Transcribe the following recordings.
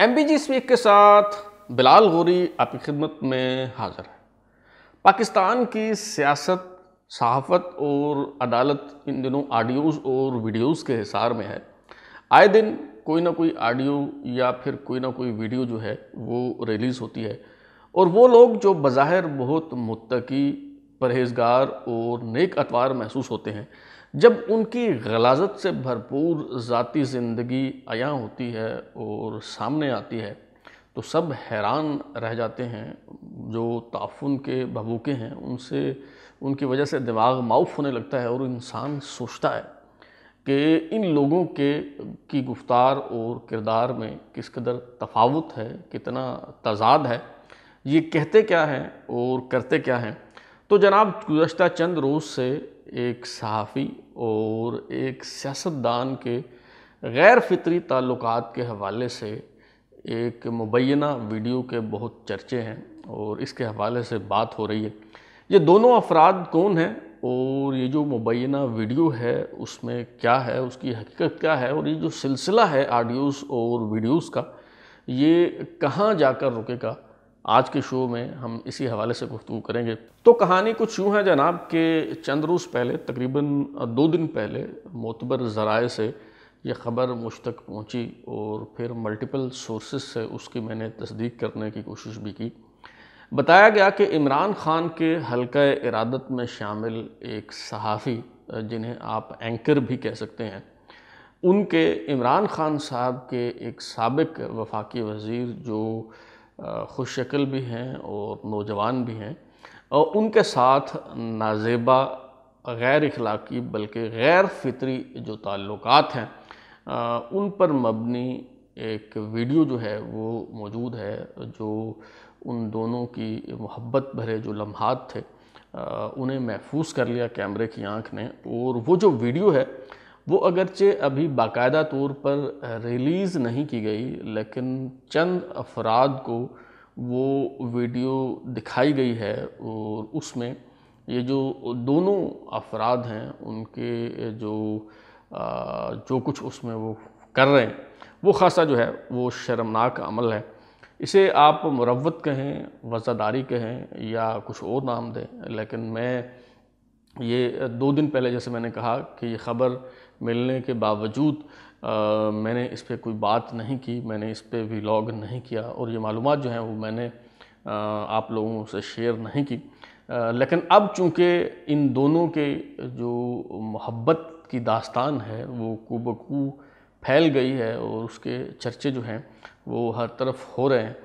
M B जी स्वीक के साथ बिलाल गोरी आपकी खिदमत में हाजिर है पाकिस्तान की सियासत सहाफ़त और अदालत इन दिनों आडियोज़ और वीडियोज़ के हिसार में है आए दिन कोई ना कोई आडियो या फिर कोई ना कोई वीडियो जो है वो रिलीज़ होती है और वो लोग जो बज़ाहिर बहुत मुतकी परहेजगार और नेक अतवार महसूस होते हैं जब उनकी गलाजत से भरपूर ज़ाती ज़िंदगी आया होती है और सामने आती है तो सब हैरान रह जाते हैं जो ताफुन के भबूके हैं उनसे उनकी वजह से दिमाग माउफ होने लगता है और इंसान सोचता है कि इन लोगों के की गुफ्तार और किरदार में किस कदर तफावत है कितना तजाद है ये कहते क्या हैं और करते क्या हैं तो जनाब गुज्त चंद रोज़ से एक सहाफ़ी और एक सियासतदान के गैर फितरी ताल्लुक़ के हवाले से एक मुबैना वीडियो के बहुत चर्चे हैं और इसके हवाले से बात हो रही है ये दोनों अफराद कौन हैं और ये जो मुबैना वीडियो है उसमें क्या है उसकी हकीकत क्या है और ये जो सिलसिला है आडियोज़ और वीडियोज़ का ये कहाँ जाकर रुकेगा आज के शो में हम इसी हवाले से गुफ्तु करेंगे तो कहानी कुछ यूँ है जनाब कि चंद रोज़ पहले तकरीबन दो दिन पहले मोतबर ज़राए से ये ख़बर मुझ तक पहुँची और फिर मल्टीपल सोर्सेस से उसकी मैंने तस्दीक करने की कोशिश भी की बताया गया कि इमरान ख़ान के हल्का इरादत में शामिल एक सहाफ़ी जिन्हें आप एंकर भी कह सकते हैं उनके इमरान ख़ान साहब के एक सबक वफाकी वज़ीर जो खुश शक्ल भी हैं और नौजवान भी हैं और उनके साथ नाजेबा गैर अखलाक़ी बल्कि गैर फितरी जो ताल्लुक़ हैं उन पर मबनी एक वीडियो जो है वो मौजूद है जो उन दोनों की मोहब्बत भरे जो लम्हात थे उन्हें महफूज कर लिया कैमरे की आंख ने और वो जो वीडियो है वो अगरचे अभी बाकायदा तौर पर रिलीज़ नहीं की गई लेकिन चंद अफराद को वो वीडियो दिखाई गई है और उसमें ये जो दोनों अफराद हैं उनके जो आ, जो कुछ उसमें वो कर रहे हैं वो खासा जो है वो शर्मनाक अमल है इसे आप मुरवत कहें वज़ादारी कहें या कुछ और नाम दें लेकिन मैं ये दो दिन पहले जैसे मैंने कहा कि ये ख़बर मिलने के बावजूद आ, मैंने इस पर कोई बात नहीं की मैंने इस पर व्लॉग नहीं किया और ये मालूम जो हैं वो मैंने आ, आप लोगों से शेयर नहीं की आ, लेकिन अब चूँकि इन दोनों के जो मोहब्बत की दास्तान है वो कुबकू फैल गई है और उसके चर्चे जो हैं वो हर तरफ हो रहे हैं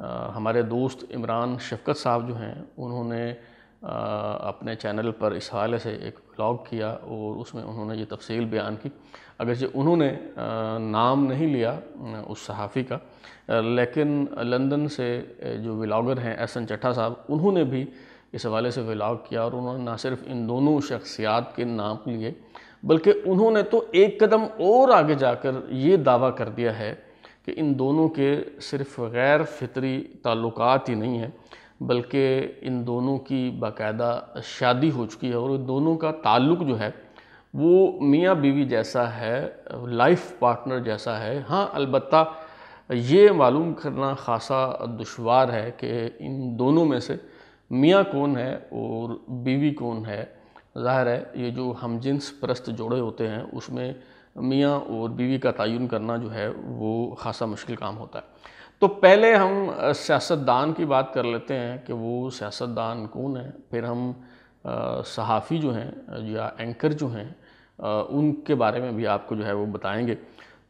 आ, हमारे दोस्त इमरान शफकत साहब जो हैं उन्होंने अपने चैनल पर इस हवाले से एक ब्लॉग किया और उसमें उन्होंने ये तफसील बयान की अगरचे उन्होंने नाम नहीं लिया उस सहाफ़ी का लेकिन लंदन से जो व्लागर हैं एस एन चट्ठा साहब उन्होंने भी इस हवाले से व्लाग किया और उन्होंने ना सिर्फ इन दोनों शख्सियात के नाम लिए बल्कि उन्होंने तो एक कदम और आगे जाकर ये दावा कर दिया है कि इन दोनों के सिर्फ गैर फितरी ताल्लुक ही नहीं हैं बल्कि इन दोनों की बाकायदा शादी हो चुकी है और इन दोनों का ताल्लुक जो है वो मियाँ बीवी जैसा है लाइफ पार्टनर जैसा है हाँ अलबत् ये मालूम करना ख़ासा दुशवार है कि इन दोनों में से मियाँ कौन है और बीवी कौन है ज़ाहिर है ये जो हम जिन्स प्रस्त जोड़े होते हैं उसमें मियाँ और बीवी का तयन करना जो है वो ख़ासा मुश्किल काम होता है तो पहले हम सियासतदान की बात कर लेते हैं कि वो सियासतदान कौन है फिर हम सहाफ़ी जो हैं या एंकर जो हैं उनके बारे में भी आपको जो है वो बताएंगे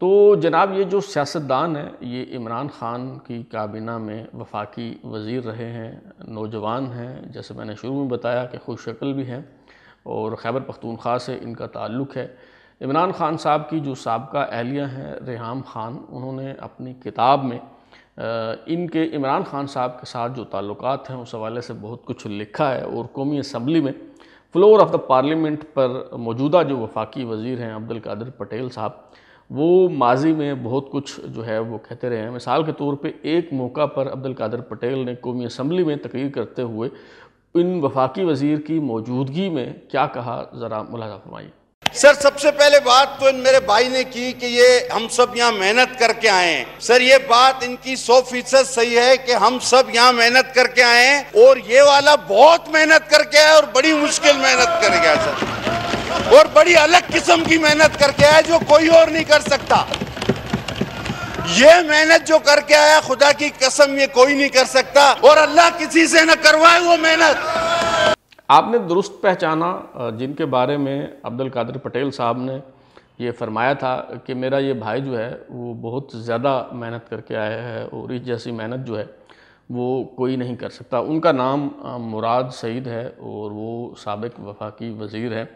तो जनाब ये जो सियासतदान है ये इमरान ख़ान की काबिना में वफाकी वज़ीर रहे हैं नौजवान हैं जैसे मैंने शुरू में बताया कि खुश शक्ल भी हैं और खैबर पख्तूनख्वा से इनका ताल्लुक़ है इमरान ख़ान साहब की जो सबका अहलिया हैं रेहम ख़ान उन्होंने अपनी किताब में इनके इमरान खान साहब के साथ जो ताल्लुक हैं उस हवाले से बहुत कुछ लिखा है और कौमी असम्बली में फ्लोर ऑफ द पार्लियामेंट पर मौजूदा जो वफाकी वज़ी हैं अब्दुल कादिर पटेल साहब वो माजी में बहुत कुछ जो है वो कहते रहे हैं मिसाल के तौर पे एक मौका पर अब्दुल कादिर पटेल ने कौमी असम्बली में तकरीर करते हुए इन वफाकी वज़ीर की मौजूदगी में क्या कहा ज़रा मुलाजा फरमाइए सर सबसे पहले बात तो इन मेरे भाई ने की कि ये हम सब यहाँ मेहनत करके आए हैं सर ये बात इनकी सौ फीसद सही है कि हम सब यहाँ मेहनत करके आए हैं और ये वाला बहुत मेहनत करके आया और बड़ी मुश्किल मेहनत कर गया सर और बड़ी अलग किस्म की मेहनत करके आया जो कोई और नहीं कर सकता ये मेहनत जो करके आया खुदा की कसम ये कोई नहीं कर सकता और अल्लाह किसी से न करवाए वो मेहनत आपने दुरुस्त पहचाना जिनके बारे में अब्दुल कादिर पटेल साहब ने ये फरमाया था कि मेरा ये भाई जो है वो बहुत ज़्यादा मेहनत करके आया है और इस जैसी मेहनत जो है वो कोई नहीं कर सकता उनका नाम मुराद सईद है और वो सबक वफाकी वज़ीर हैं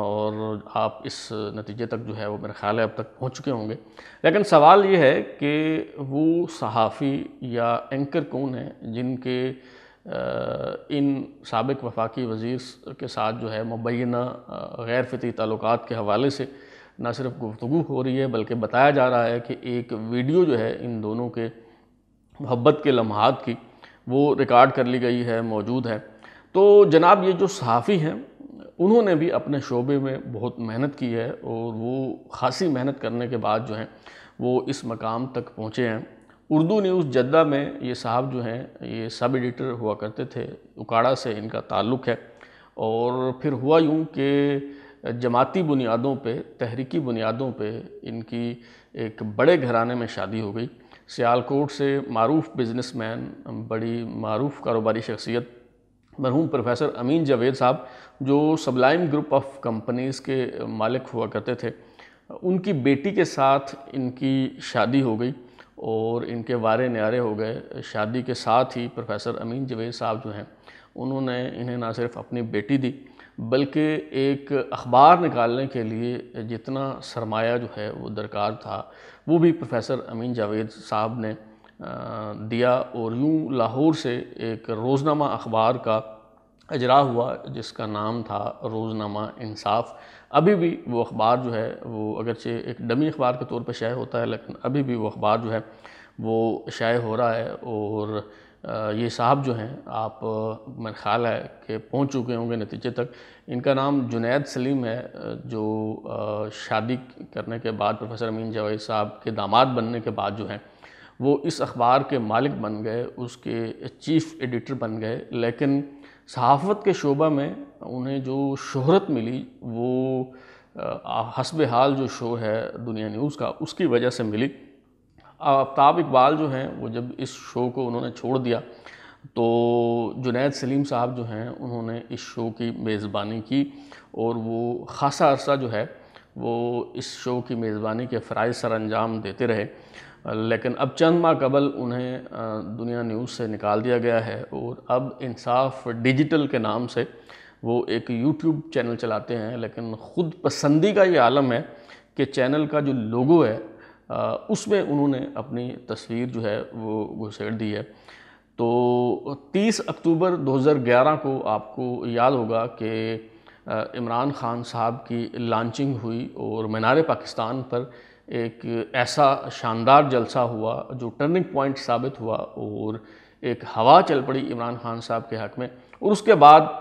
और आप इस नतीजे तक जो है वो मेरा ख्याल है अब तक पहुंच चुके होंगे लेकिन सवाल ये है कि वो सहाफ़ी या एंकर कौन है जिनके इन सबक वफाकी वज़ीर के साथ जो है मुबैना गैर फितरी ताल्लुक के हवाले से ना सिर्फ गुफ्तु हो रही है बल्कि बताया जा रहा है कि एक वीडियो जो है इन दोनों के मोहब्बत के लम्हात की वो रिकॉर्ड कर ली गई है मौजूद है तो जनाब ये जो सहाफ़ी हैं उन्होंने भी अपने शोबे में बहुत मेहनत की है और वो खासी मेहनत करने के बाद जो हैं वो इस मकाम तक पहुँचे हैं उर्दू न्यूज़ जद्दा में ये साहब जो हैं ये सब एडिटर हुआ करते थे उकाड़ा से इनका ताल्लुक़ है और फिर हुआ यूँ कि जमाती बुनियादों पे तहरीकी बुनियादों पे इनकी एक बड़े घराने में शादी हो गई सियालकोट से मरूफ बिजनेसमैन बड़ी मरूफ कारोबारी शख्सियत मरहूम प्रोफेसर अमीन जावेद साहब जो सबलाइम ग्रुप ऑफ कंपनीज़ के मालिक हुआ करते थे उनकी बेटी के साथ इनकी शादी हो गई और इनके वारे न्यारे हो गए शादी के साथ ही प्रोफेसर अमीन जवेद साहब जो हैं उन्होंने इन्हें ना सिर्फ अपनी बेटी दी बल्कि एक अखबार निकालने के लिए जितना सरमाया जो है वो दरकार था वो भी प्रोफेसर अमीन जावेद साहब ने दिया और यूँ लाहौर से एक रोज़नामा अखबार का अजरा हुआ जिसका नाम था रोज़नामा इंसाफ़ अभी भी वो अखबार जो है वो अगरचे एक डमी अखबार के तौर पर शाये होता है लेकिन अभी भी वो अखबार जो है वो शाये हो रहा है और ये साहब जो हैं आप मेरा ख़्याल है कि पहुंच चुके होंगे नतीजे तक इनका नाम जुनैद सलीम है जो शादी करने के बाद प्रोफेसर अमीन जवेद साहब के दामाद बनने के बाद जो हैं वो इस अखबार के मालिक बन गए उसके चीफ़ एडिटर बन गए लेकिन सहाफ़त के शोबा में उन्हें जो शोहरत मिली वो हसब हाल जो शो है दुनिया न्यूज़ का उसकी वजह से मिली आफ्ताब इकबाल जो हैं वो जब इस शो को उन्होंने छोड़ दिया तो जुनेद सलीम साहब जो हैं उन्होंने इस शो की मेज़बानी की और वो ख़ासा अरसा जो है वो इस शो की मेज़बानी के फ़रज़ सर अंजाम देते रहे लेकिन अब चंद माह कबल उन्हें दुनिया न्यूज़ से निकाल दिया गया है और अब इंसाफ डिजिटल के नाम से वो एक यूट्यूब चैनल चलाते हैं लेकिन ख़ुद पसंदी का ये आलम है कि चैनल का जो लोगो है उसमें उन्होंने अपनी तस्वीर जो है वो घुसेड़ दी है तो 30 अक्टूबर 2011 को आपको याद होगा कि इमरान ख़ान साहब की लॉन्चिंग हुई और मीनार पाकिस्तान पर एक ऐसा शानदार जलसा हुआ जो टर्निंग पॉइंट साबित हुआ और एक हवा चल पड़ी इमरान खान साहब के हक़ में और उसके बाद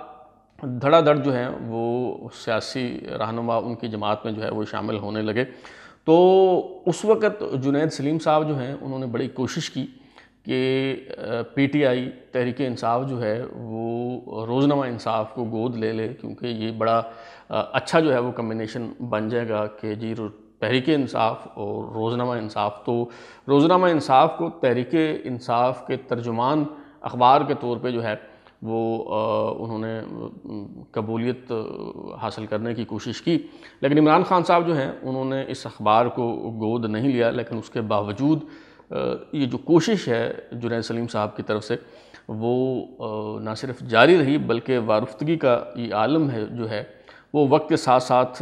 धड़ाधड़ जो है वो सियासी रहनुमा उनकी जमात में जो है वो शामिल होने लगे तो उस वक़्त जुनेद सलीम साहब जो हैं उन्होंने बड़ी कोशिश की कि पी टी आई तहरीक इंसाफ जो है वो रोज़नामा इंसाफ को गोद ले ले क्योंकि ये बड़ा अच्छा जो है वो कम्बिनेशन बन जाएगा कि जी तहरीक इंसाफ और रोज़नामा इंसाफ तो रोज़नामा इंसाफ को तहरीक इंसाफ के तर्जुमान अखबार के तौर पे जो है वो उन्होंने कबूलियत हासिल करने की कोशिश की लेकिन इमरान खान साहब जो हैं उन्होंने इस अखबार को गोद नहीं लिया लेकिन उसके बावजूद ये जो कोशिश है जुनेद सलीम साहब की तरफ से वो ना सिर्फ जारी रही बल्कि वारुफ्तगी का ये आलम है जो है वो वक्त के साथ साथ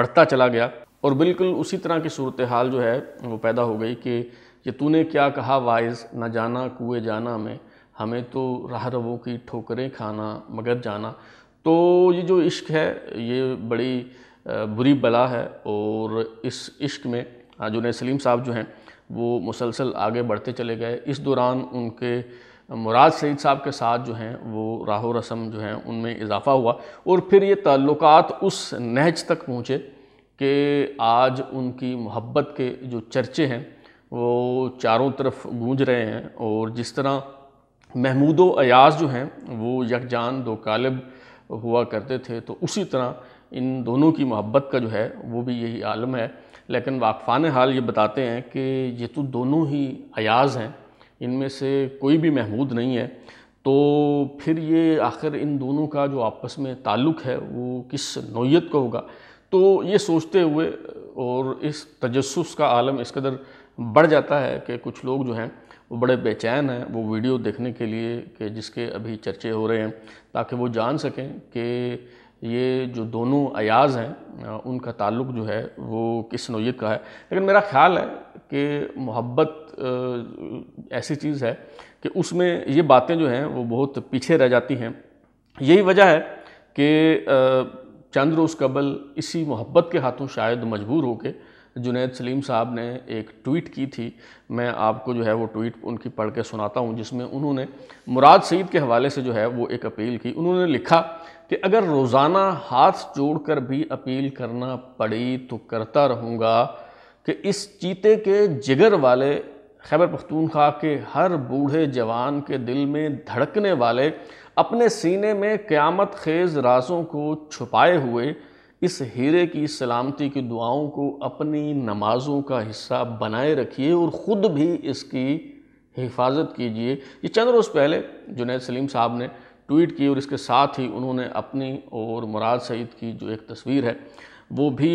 बढ़ता चला गया और बिल्कुल उसी तरह की सूरत हाल जो है वो पैदा हो गई कि ये तूने क्या कहा वाइज न जाना कुएँ जाना में हमें तो राह रवों की ठोकरें खाना मगर जाना तो ये जो इश्क है ये बड़ी बुरी बला है और इस इश्क में हाँ, जुनेद सलीम साहब जो हैं वो मुसलसल आगे बढ़ते चले गए इस दौरान उनके मुराद सईद साहब के साथ जो हैं वो राहो रसम जो हैं उनमें इजाफ़ा हुआ और फिर ये ताल्लुकात उस नहज तक पहुँचे कि आज उनकी मोहब्बत के जो चर्चे हैं वो चारों तरफ गूंज रहे हैं और जिस तरह महमूद अयाज जो हैं वो यकजान दो कालिब हुआ करते थे तो उसी तरह इन दोनों की मोहब्बत का जो है वो भी यही आलम है लेकिन वाकफान हाल ये बताते हैं कि ये तो दोनों ही अयाज हैं इनमें से कोई भी महमूद नहीं है तो फिर ये आखिर इन दोनों का जो आपस में ताल्लुक़ है वो किस नोयत का होगा तो ये सोचते हुए और इस तजस का आलम इस कदर बढ़ जाता है कि कुछ लोग जो हैं वो बड़े बेचैन हैं वो वीडियो देखने के लिए कि जिसके अभी चर्चे हो रहे हैं ताकि वो जान सकें कि ये जो दोनों अयाज़ हैं उनका ताल्लुक जो है वो किस नोयत का है लेकिन मेरा ख्याल है कि मोहब्बत ऐसी चीज़ है कि उसमें ये बातें जो हैं वो बहुत पीछे रह जाती हैं यही वजह है कि चंद रोज़ कबल इसी मोहब्बत के हाथों शायद मजबूर होकर जुनेद सलीम साहब ने एक ट्वीट की थी मैं आपको जो है वो ट्वीट उनकी पढ़ के सुनाता हूँ जिसमें उन्होंने मुराद सईद के हवाले से जो है वो एक अपील की उन्होंने लिखा कि अगर रोज़ाना हाथ जोड़कर भी अपील करना पड़ी तो करता रहूँगा कि इस चीते के जिगर वाले खैबर पख्तूनख्वा के हर बूढ़े जवान के दिल में धड़कने वाले अपने सीने में क़्यामत खेज राजों को छुपाए हुए इस हीरे की सलामती की दुआओं को अपनी नमाजों का हिस्सा बनाए रखिए और ख़ुद भी इसकी हिफाजत कीजिए ये चंद रोज़ पहले जुनेद सलीम साहब ने ट्वीट की और इसके साथ ही उन्होंने अपनी और मुराद सईद की जो एक तस्वीर है वो भी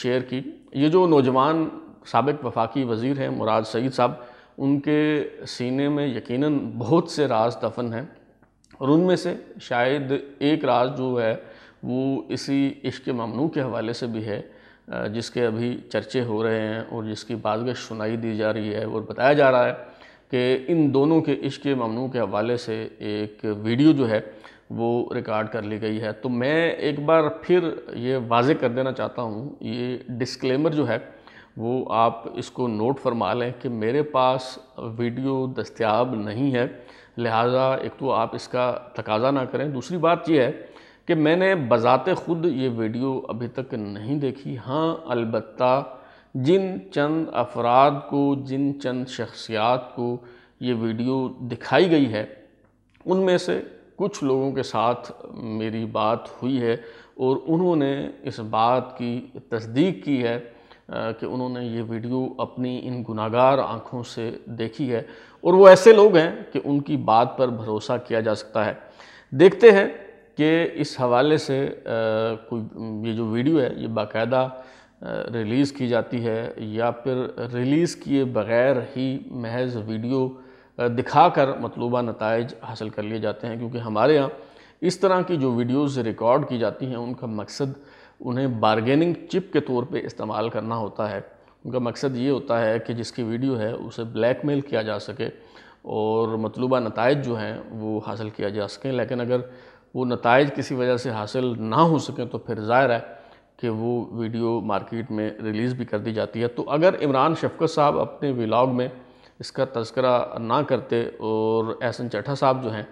शेयर की ये जो नौजवान सबक वफाकी वज़ी हैं मुराद सईद साहब उनके सीने में यकीन बहुत से राज दफन हैं और उनमें से शायद एक राज जो है वो इसी इश्क ममनू के हवाले से भी है जिसके अभी चर्चे हो रहे हैं और जिसकी बाजगश सुनाई दी जा रही है और बताया जा रहा है कि इन दोनों के इश्क ममनू के हवाले से एक वीडियो जो है वो रिकॉर्ड कर ली गई है तो मैं एक बार फिर ये वाज कर देना चाहता हूँ ये डिस्क्लेमर जो है वो आप इसको नोट फरमा लें कि मेरे पास वीडियो दस्तियाब नहीं है लिहाजा एक तो आप इसका तकाजा ना करें दूसरी बात यह है कि मैंने बज़ात ख़ुद ये वीडियो अभी तक नहीं देखी हाँ अलबत् जिन चंद अफराद को जिन चंद शख्सियात को ये वीडियो दिखाई गई है उनमें से कुछ लोगों के साथ मेरी बात हुई है और उन्होंने इस बात की तस्दीक की है कि उन्होंने ये वीडियो अपनी इन गुनागार आँखों से देखी है और वो ऐसे लोग हैं कि उनकी बात पर भरोसा किया जा सकता है देखते हैं कि इस हवाले से कोई ये जो वीडियो है ये बाकायदा रिलीज़ की जाती है या फिर रिलीज़ किए बग़ैर ही महज वीडियो दिखा कर मतलूबा नतज हासिल कर लिए जाते हैं क्योंकि हमारे यहाँ इस तरह की जो वीडियोज़ रिकॉर्ड की जाती हैं उनका मकसद उन्हें बारगेनिंग चिप के तौर पे इस्तेमाल करना होता है उनका मकसद ये होता है कि जिसकी वीडियो है उसे ब्लैकमेल किया जा सके और मतलूबा नतज जो हैं वो हासिल किया जा सकें लेकिन अगर वो नतज किसी वजह से हासिल ना हो सकें तो फिर ज़ाहिर है कि वो वीडियो मार्केट में रिलीज़ भी कर दी जाती है तो अगर इमरान शफकत साहब अपने व्लाग में इसका तस्करा ना करते और एहसन चटा साहब जो हैं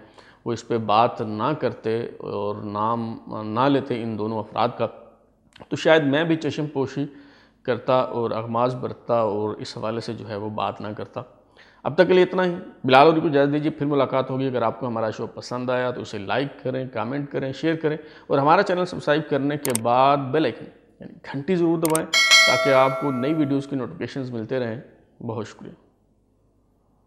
वो इस पर बात ना करते और नाम ना लेते इन दोनों अफराद का तो शायद मैं भी चश्म पोशी करता और अगमाज बरतता और इस हवाले से जो है वो बात ना करता अब तक के लिए इतना ही बिलाल और को इजाज़त दीजिए फिर मुलाकात होगी अगर आपको हमारा शो पसंद आया तो उसे लाइक करें कमेंट करें शेयर करें और हमारा चैनल सब्सक्राइब करने के बाद बेल आइकन यानी घंटी ज़रूर दबाएं ताकि आपको नई वीडियोज़ की नोटिफिकेशन मिलते रहें बहुत शुक्रिया